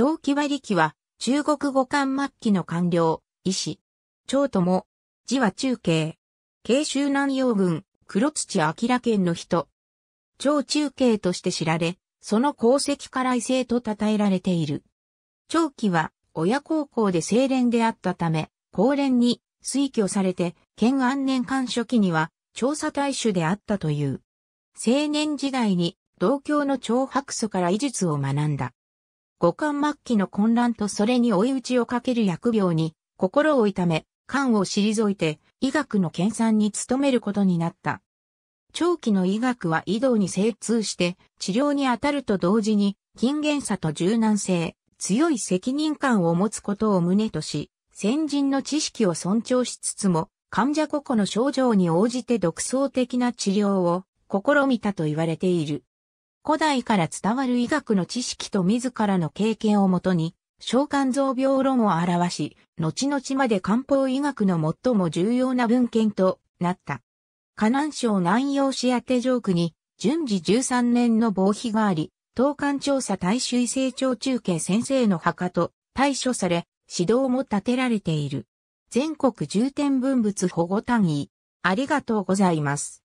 長期割機は、中国語漢末期の官僚、医師。長とも、字は中継。慶州南洋軍、黒土明県の人。長中継として知られ、その功績から異性と称えられている。長期は、親孝行で清廉であったため、高廉に推挙されて、県安年間初期には、調査大衆であったという。青年時代に、同郷の長白祖から医術を学んだ。五感末期の混乱とそれに追い打ちをかける疫病に心を痛め、感を退いて医学の研鑽に努めることになった。長期の医学は移動に精通して治療に当たると同時に勤厳さと柔軟性、強い責任感を持つことを旨とし、先人の知識を尊重しつつも患者個々の症状に応じて独創的な治療を試みたと言われている。古代から伝わる医学の知識と自らの経験をもとに、小肝臓病論を表し、後々まで漢方医学の最も重要な文献となった。河南省南陽市宛上区に、順次13年の防費があり、東館調査大衆成長中継先生の墓と対処され、指導も立てられている。全国重点文物保護単位。ありがとうございます。